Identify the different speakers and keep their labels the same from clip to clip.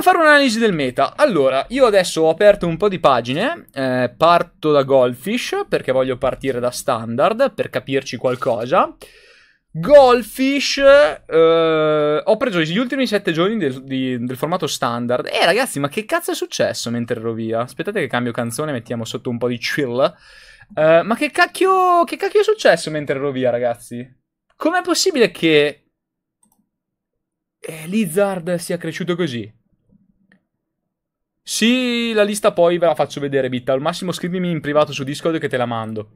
Speaker 1: Volevo fare un'analisi del meta. Allora, io adesso ho aperto un po' di pagine, eh, parto da Goldfish perché voglio partire da standard per capirci qualcosa. Goldfish, eh, ho preso gli ultimi 7 giorni del, di, del formato standard. E eh, ragazzi, ma che cazzo è successo mentre ero via? Aspettate che cambio canzone, mettiamo sotto un po' di chill. Eh, ma che cacchio, che cacchio è successo mentre ero via, ragazzi? Com'è possibile che eh, Lizard sia cresciuto così? Sì, la lista poi ve la faccio vedere, Bitta. Al massimo scrivimi in privato su Discord che te la mando.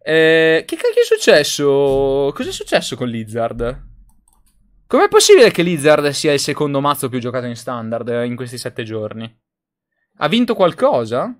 Speaker 1: Eh, che cacchio è successo? Cos'è successo con Lizard? Com'è possibile che Lizard sia il secondo mazzo più giocato in standard eh, in questi sette giorni? Ha vinto qualcosa?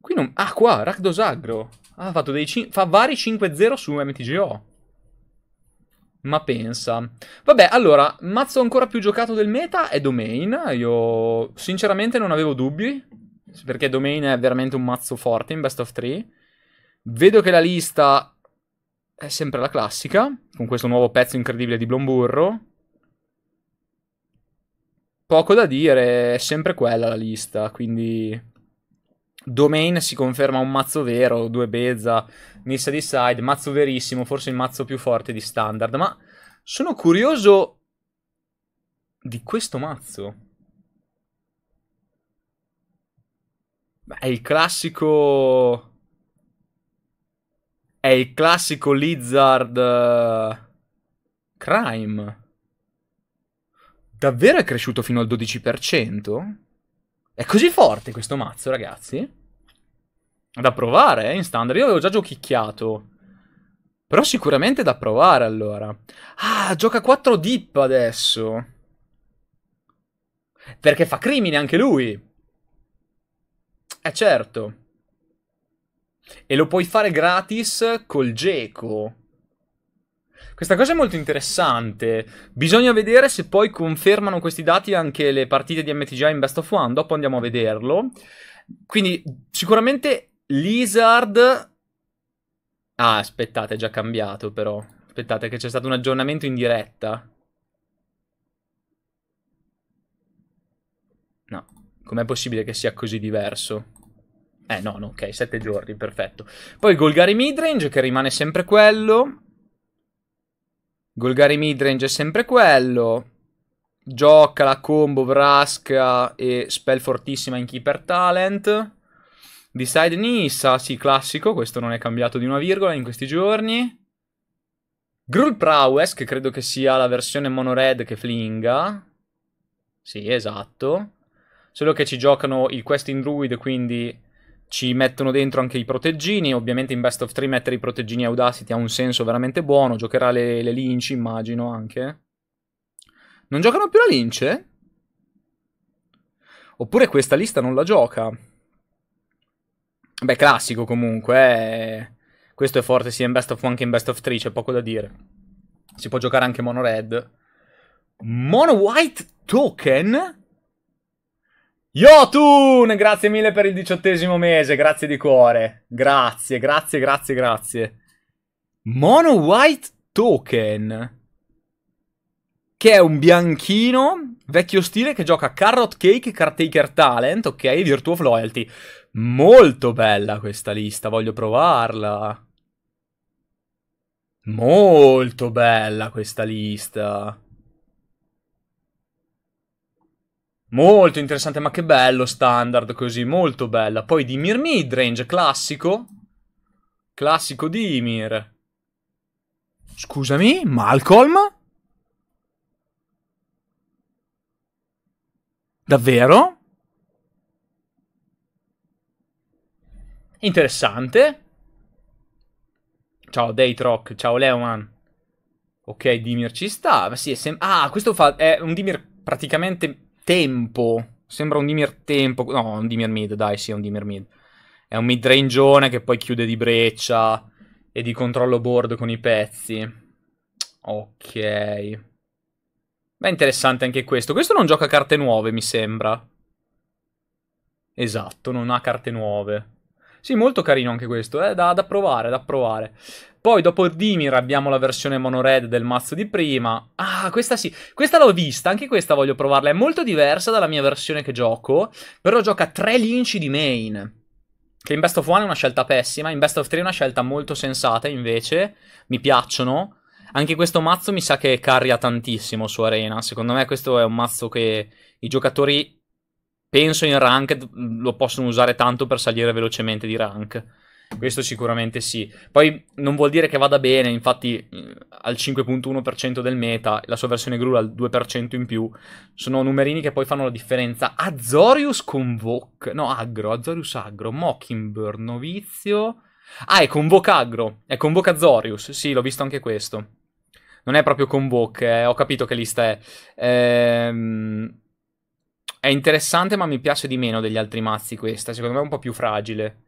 Speaker 1: Qui non... Ah, qua, Rakdos Agro. Ah, ha fatto dei... Cin... Fa vari 5-0 su MTGO. Ma pensa. Vabbè, allora, mazzo ancora più giocato del meta è Domain. Io sinceramente non avevo dubbi, perché Domain è veramente un mazzo forte in Best of 3. Vedo che la lista è sempre la classica, con questo nuovo pezzo incredibile di Blomburro. Poco da dire, è sempre quella la lista, quindi Domain si conferma un mazzo vero, due Bezza, Nissa di Side, mazzo verissimo, forse il mazzo più forte di standard, ma sono curioso di questo mazzo. È il classico... È il classico Lizard eh, Crime. Davvero è cresciuto fino al 12%? È così forte questo mazzo, ragazzi. Da provare, eh, in standard. Io avevo già giochicchiato. Però sicuramente da provare, allora. Ah, gioca 4 dip adesso. Perché fa crimine anche lui. Eh certo. E lo puoi fare gratis col geco. Questa cosa è molto interessante. Bisogna vedere se poi confermano questi dati anche le partite di MTGI in Best of One. Dopo andiamo a vederlo. Quindi, sicuramente Lizard. Ah, aspettate, è già cambiato però. Aspettate, che c'è stato un aggiornamento in diretta. No, com'è possibile che sia così diverso? Eh no, no, ok, 7 giorni, perfetto. Poi Golgari Midrange che rimane sempre quello. Golgari midrange è sempre quello. Gioca la combo Vraska e spell fortissima in Keeper Talent. Decide Nissa, sì, classico, questo non è cambiato di una virgola in questi giorni. Gruul Prowess, che credo che sia la versione mono red che flinga. Sì, esatto. Solo che ci giocano il Questing Druid, quindi ci mettono dentro anche i proteggini, ovviamente in Best of 3 mettere i proteggini Audacity ha un senso veramente buono, giocherà le, le Lynch immagino anche. Non giocano più la Lynch? Oppure questa lista non la gioca? Beh, classico comunque. Eh. Questo è forte sia in Best of 1 che in Best of 3, c'è poco da dire. Si può giocare anche Mono Red. Mono White Token? Yotun, grazie mille per il diciottesimo mese, grazie di cuore. Grazie, grazie, grazie, grazie. Mono White Token. Che è un bianchino, vecchio stile, che gioca Carrot Cake, Cartaker Talent, ok, Virtue of Loyalty. Molto bella questa lista, voglio provarla. Molto bella questa lista. Molto interessante, ma che bello standard così, molto bella. Poi Dimir midrange, classico. Classico Dimir. Scusami, Malcolm? Davvero? Interessante. Ciao Daytrock, ciao Leoman. Ok, Dimir ci sta. Ma sì, sem- ah, questo fa- è un Dimir praticamente tempo. Sembra un Dimir tempo. No, un Dimir mid, dai, sì, è un Dimir mid. È un mid rangeone che poi chiude di breccia e di controllo board con i pezzi. Ok. Beh, interessante anche questo. Questo non gioca carte nuove, mi sembra. Esatto, non ha carte nuove. Sì, molto carino anche questo, eh, da, da provare, da provare. Poi dopo Dimir abbiamo la versione monored del mazzo di prima. Ah, questa sì, questa l'ho vista, anche questa voglio provarla. È molto diversa dalla mia versione che gioco, però gioca tre linci di main. Che in Best of One è una scelta pessima, in Best of Three è una scelta molto sensata invece, mi piacciono. Anche questo mazzo mi sa che carria tantissimo su Arena. Secondo me questo è un mazzo che i giocatori, penso in ranked, lo possono usare tanto per salire velocemente di rank. Questo sicuramente sì. Poi non vuol dire che vada bene, infatti eh, al 5.1% del meta, la sua versione GRU al 2% in più, sono numerini che poi fanno la differenza. Azorius Convoc, no Agro, Azorius Agro, Mockingbird, Novizio... Ah, è Convoc Agro, è Convoc Azorius, sì, l'ho visto anche questo. Non è proprio Convoc, eh, ho capito che lista è. Ehm... È interessante, ma mi piace di meno degli altri mazzi questa. Secondo me è un po' più fragile.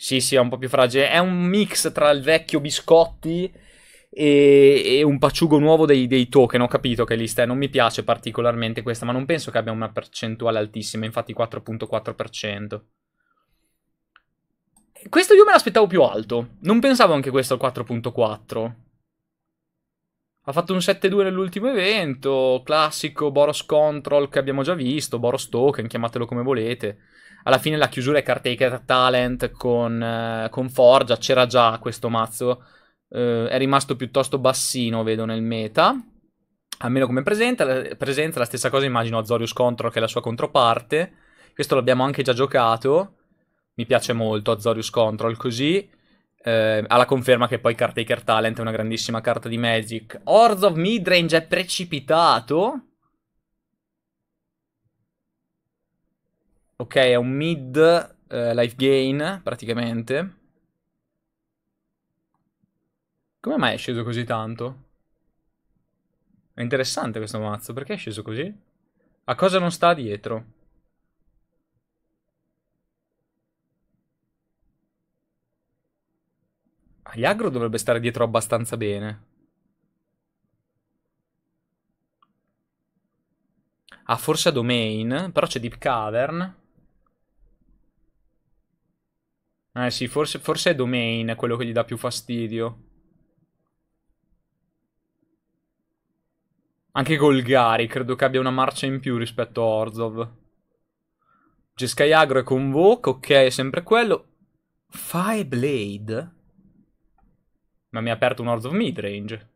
Speaker 1: Sì, sì, è un po' più fragile. È un mix tra il vecchio biscotti e, e un paciugo nuovo dei, dei, token. Ho capito che lista è. Non mi piace particolarmente questa, ma non penso che abbia una percentuale altissima. Infatti, 4,4%. Questo io me l'aspettavo più alto. Non pensavo anche questo al 4,4%. Ha fatto un 7-2 nell'ultimo evento, classico Boros Control che abbiamo già visto, Boros Token, chiamatelo come volete. Alla fine la chiusura è Cartaker Talent con, eh, con Forgia, c'era già questo mazzo. Eh, è rimasto piuttosto bassino, vedo, nel meta. Almeno come presenza, presenza la stessa cosa immagino Azorius Control che è la sua controparte. Questo l'abbiamo anche già giocato. Mi piace molto Azorius Control così eh, alla conferma che poi Cartaker Talent è una grandissima carta di Magic. Hordes of Midrange è precipitato. Ok, è un mid eh, life gain praticamente. Come mai è sceso così tanto? È interessante questo mazzo, perché è sceso così? A cosa non sta dietro? Agli ah, agro dovrebbe stare dietro abbastanza bene. Ha forse domain, però c'è Deep Cavern. Eh sì, forse, forse è domain quello che gli dà più fastidio. Anche Golgari credo che abbia una marcia in più rispetto a Orzov. Jeskai Agro e Convoke, ok, è sempre quello. Fireblade? Ma mi ha aperto un Hordes of Midrange.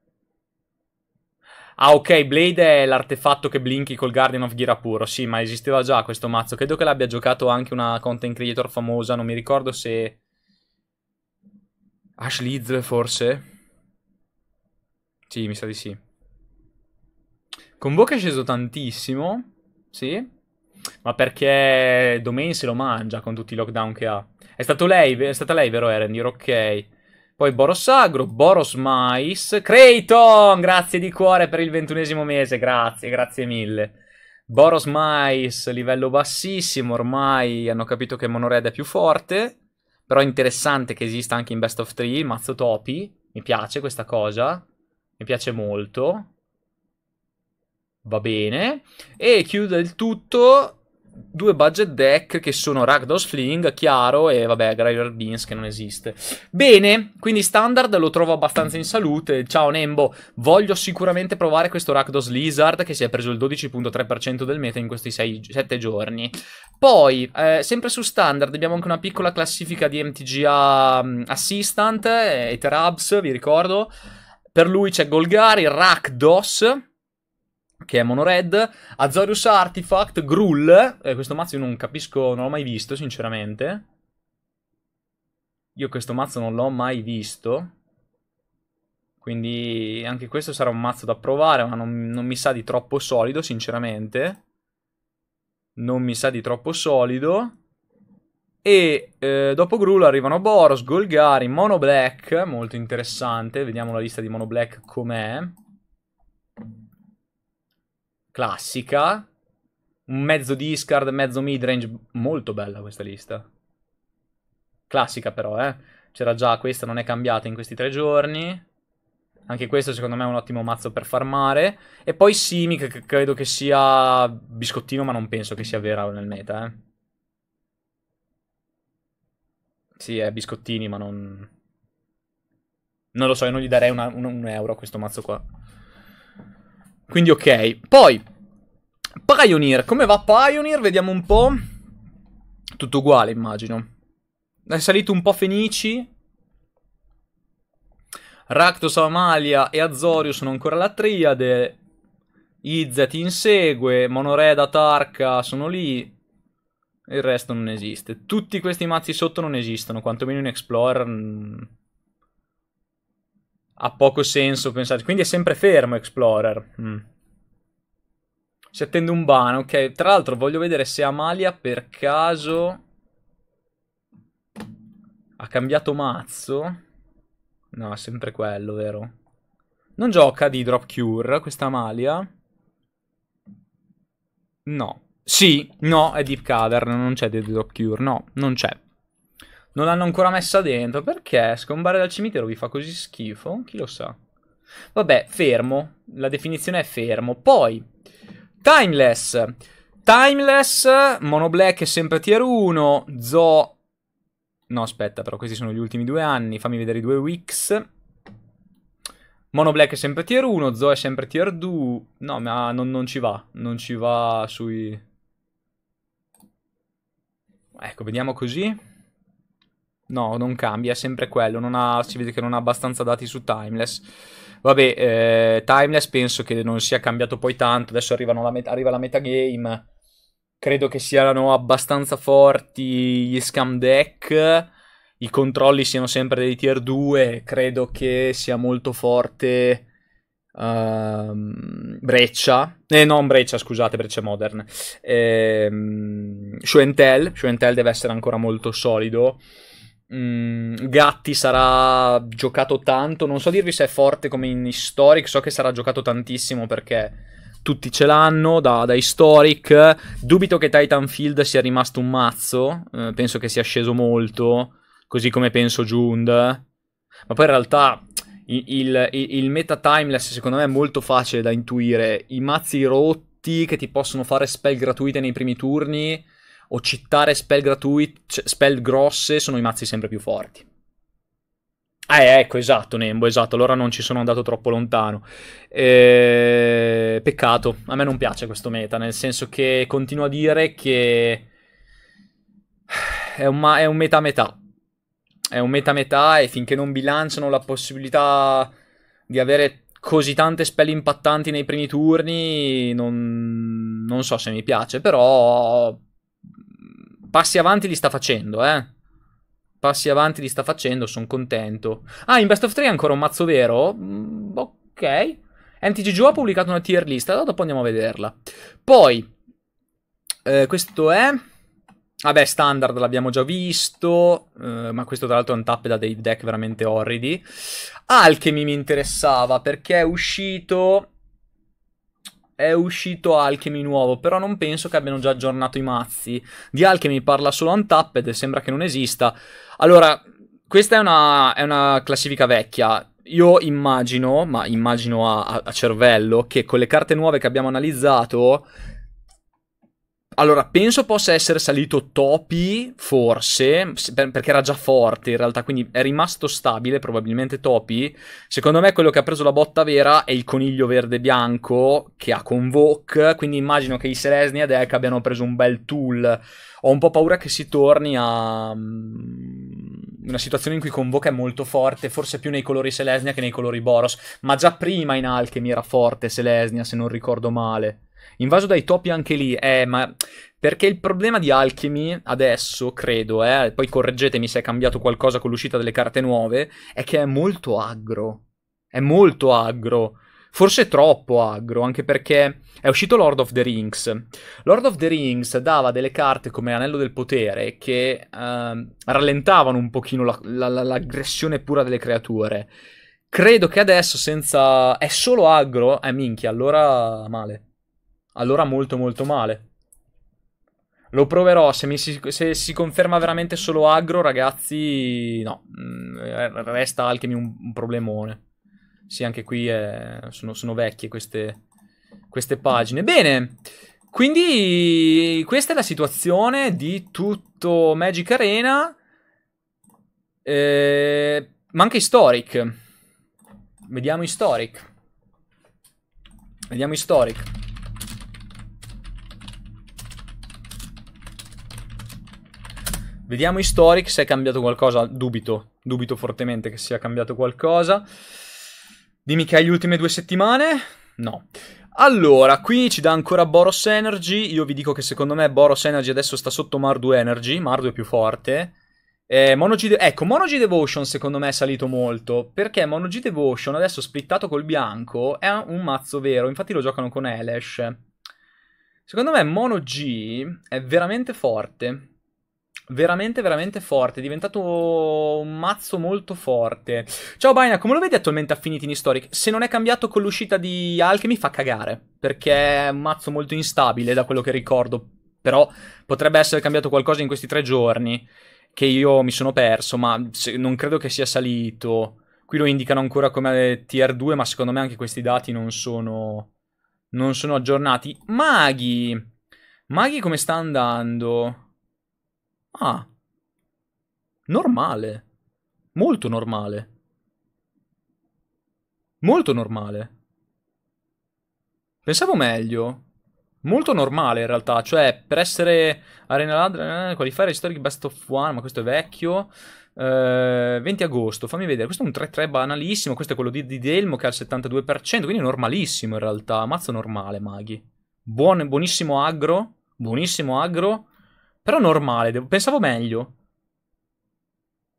Speaker 1: Ah, ok, Blade è l'artefatto che blinchi col Guardian of Ghira puro. Sì, ma esisteva già questo mazzo. Credo che l'abbia giocato anche una content creator famosa. Non mi ricordo se... Ash Lizzle, forse? Sì, mi sa di sì. Convoca è sceso tantissimo. Sì. Ma perché Domain se lo mangia con tutti i lockdown che ha. È, lei, è stata lei, vero Eren? Dire ok. Poi Boros Agro, Boros Mais, Creighton, grazie di cuore per il ventunesimo mese, grazie, grazie mille. Boros Mais, livello bassissimo, ormai hanno capito che Monored è più forte, però è interessante che esista anche in Best of Three, mazzo topi, mi piace questa cosa, mi piace molto. Va bene. E chiude il tutto due budget deck che sono Ragdos Fling, chiaro, e vabbè, Grider Beans che non esiste. Bene, quindi standard lo trovo abbastanza in salute. Ciao Nembo, voglio sicuramente provare questo Ragdos Lizard che si è preso il 12.3% del meta in questi 6, 7 giorni. Poi, eh, sempre su standard, abbiamo anche una piccola classifica di MTGA um, Assistant, eh, Ether Hubs, vi ricordo. Per lui c'è Golgari, Rakdos, che è Monored, Azorius Artifact, Grull, eh, questo mazzo io non capisco, non l'ho mai visto sinceramente. Io questo mazzo non l'ho mai visto. Quindi anche questo sarà un mazzo da provare, ma non, non mi sa di troppo solido sinceramente. Non mi sa di troppo solido. E eh, dopo Grull arrivano Boros, Golgari, Mono Black, molto interessante, vediamo la lista di Mono Black com'è classica. Un mezzo discard, mezzo midrange. Molto bella questa lista. Classica però, eh. C'era già questa, non è cambiata in questi tre giorni. Anche questo secondo me è un ottimo mazzo per farmare. E poi Simic, che credo che sia biscottino, ma non penso che sia vera nel meta, eh. Sì, è biscottini, ma non... Non lo so, io non gli darei una, un, un euro a questo mazzo qua. Quindi ok. Poi, Pioneer. Come va Pioneer? Vediamo un po'. Tutto uguale, immagino. È salito un po' Fenici. Rakdos, Amalia e Azorio sono ancora la triade. Izza ti insegue. Monoreda, Tarka sono lì. Il resto non esiste. Tutti questi mazzi sotto non esistono, quantomeno in Explorer... Mm ha poco senso pensare. Quindi è sempre fermo Explorer. Mm. Si attende un ban, ok. Tra l'altro voglio vedere se Amalia per caso ha cambiato mazzo. No, è sempre quello, vero? Non gioca di Drop Cure questa Amalia? No. Sì, no, è Deep Cavern, non c'è di Drop Cure, no, non c'è. Non l'hanno ancora messa dentro. Perché? Scombare dal cimitero vi fa così schifo? Chi lo sa? Vabbè, fermo. La definizione è fermo. Poi, timeless. Timeless, Mono Black è sempre tier 1, Zo... No, aspetta, però questi sono gli ultimi due anni, fammi vedere i due weeks. Mono Black è sempre tier 1, Zo è sempre tier 2. No, ma non, non ci va, non ci va sui... Ecco, vediamo così. No, non cambia, è sempre quello. Ha, si vede che non ha abbastanza dati su Timeless. Vabbè, eh, Timeless penso che non sia cambiato poi tanto. Adesso la met- arriva la metagame. Credo che siano abbastanza forti gli scam deck. I controlli siano sempre dei tier 2. Credo che sia molto forte. Uh, Breccia, eh, non Breccia, scusate, Breccia Modern. Eh, Shuentel, Shuentel deve essere ancora molto solido. Mm, Gatti sarà giocato tanto. Non so dirvi se è forte come in Historic. So che sarà giocato tantissimo perché tutti ce l'hanno da, da Historic. Dubito che Titan Field sia rimasto un mazzo. Eh, penso che sia sceso molto. Così come penso Jund. Ma poi in realtà il, il, il meta timeless secondo me è molto facile da intuire. I mazzi rotti che ti possono fare spell gratuite nei primi turni o cittare spell gratuite, spell grosse, sono i mazzi sempre più forti. Ah, eh, ecco, esatto, Nembo, esatto. Allora non ci sono andato troppo lontano. Eh, peccato, a me non piace questo meta, nel senso che continuo a dire che è un, ma- è un meta a metà. È un meta a metà e finché non bilanciano la possibilità di avere così tante spell impattanti nei primi turni, non, non so se mi piace, però passi avanti li sta facendo, eh. Passi avanti li sta facendo, sono contento. Ah, in Best of 3 è ancora un mazzo vero? Mm, ok. NTGGO ha pubblicato una tier list, allora dopo andiamo a vederla. Poi, eh, questo è... Vabbè, standard l'abbiamo già visto, eh, ma questo tra l'altro è un tappe da dei deck veramente orridi. Alchemy ah, mi interessava perché è uscito è uscito Alchemy nuovo, però non penso che abbiano già aggiornato i mazzi. Di Alchemy parla solo Untapped e sembra che non esista. Allora, questa è una, è una classifica vecchia. Io immagino, ma immagino a, a cervello, che con le carte nuove che abbiamo analizzato allora, penso possa essere salito Topi, forse, perché era già forte in realtà, quindi è rimasto stabile probabilmente Topi. Secondo me quello che ha preso la botta vera è il coniglio verde-bianco che ha Convoke, quindi immagino che i Selesni e Deck abbiano preso un bel tool. Ho un po' paura che si torni a mm, una situazione in cui Convoke è molto forte, forse più nei colori Selesnia che nei colori Boros, ma già prima in Alchemy era forte Selesnia, se non ricordo male. Invaso dai topi anche lì, eh, ma perché il problema di Alchemy adesso, credo, eh, poi correggetemi se è cambiato qualcosa con l'uscita delle carte nuove, è che è molto aggro. È molto aggro. Forse troppo aggro, anche perché è uscito Lord of the Rings. Lord of the Rings dava delle carte come Anello del Potere che eh, rallentavano un pochino la, la, la, l'aggressione pura delle creature. Credo che adesso senza... è solo aggro? Eh minchia, allora male allora molto molto male. Lo proverò, se, si, se si conferma veramente solo aggro, ragazzi, no, mm, eh, resta Alchemy un, un problemone. Sì, anche qui è, eh, sono, sono, vecchie queste, queste pagine. Bene, quindi questa è la situazione di tutto Magic Arena, eh, ma anche Historic. Vediamo Historic. Vediamo Historic. Vediamo Historic se è cambiato qualcosa. Dubito, dubito fortemente che sia cambiato qualcosa. Dimmi che hai le ultime due settimane? No. Allora, qui ci dà ancora Boros Energy. Io vi dico che secondo me Boros Energy adesso sta sotto Mardu Energy. Mardu è più forte. Eh, Monogide... Ecco, Mono G Devotion secondo me è salito molto. Perché Mono G Devotion adesso splittato col bianco è un mazzo vero. Infatti lo giocano con Elesh. Secondo me Mono G è veramente forte veramente, veramente forte. È diventato un mazzo molto forte. Ciao Baina, come lo vedi attualmente Affinity in Historic? Se non è cambiato con l'uscita di Alchemy fa cagare, perché è un mazzo molto instabile da quello che ricordo. Però potrebbe essere cambiato qualcosa in questi tre giorni che io mi sono perso, ma non credo che sia salito. Qui lo indicano ancora come tier 2, ma secondo me anche questi dati non sono, non sono aggiornati. Maghi! Maghi come sta andando? Ah, normale. Molto normale. Molto normale. Pensavo meglio. Molto normale in realtà, cioè per essere Arena Ladra, eh, qualificare Historic Best of One, ma questo è vecchio. Eh, 20 agosto, fammi vedere, questo è un 3-3 banalissimo, questo è quello di, di Delmo che ha il 72%, quindi normalissimo in realtà, mazzo normale maghi. Buon, buonissimo aggro, buonissimo aggro, però normale, devo... pensavo meglio.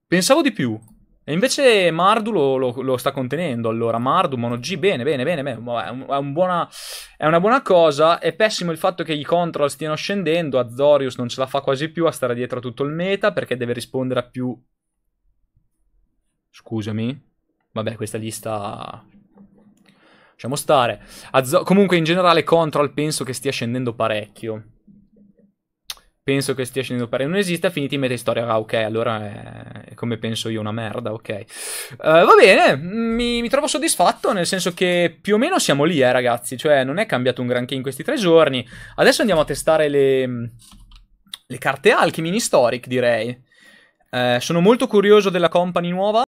Speaker 1: Pensavo di più. E invece Mardu lo, lo, lo sta contenendo. Allora, Mardu, Mono G, bene, bene, bene. bene. È, è, un buona, è, una buona cosa. È pessimo il fatto che i control stiano scendendo. Azorius non ce la fa quasi più a stare dietro a tutto il meta perché deve rispondere a più. Scusami. Vabbè, questa lista Lasciamo stare. Azzo- comunque, in generale, Control penso che stia scendendo parecchio penso che stia scendendo pari non esista, finiti metà storia, ah ok, allora è come penso io una merda, ok. Uh, va bene, mi, mi, trovo soddisfatto, nel senso che più o meno siamo lì, eh ragazzi, cioè non è cambiato un granché in questi tre giorni. Adesso andiamo a testare le, le carte Alchemy in Historic, direi. Uh, sono molto curioso della company nuova.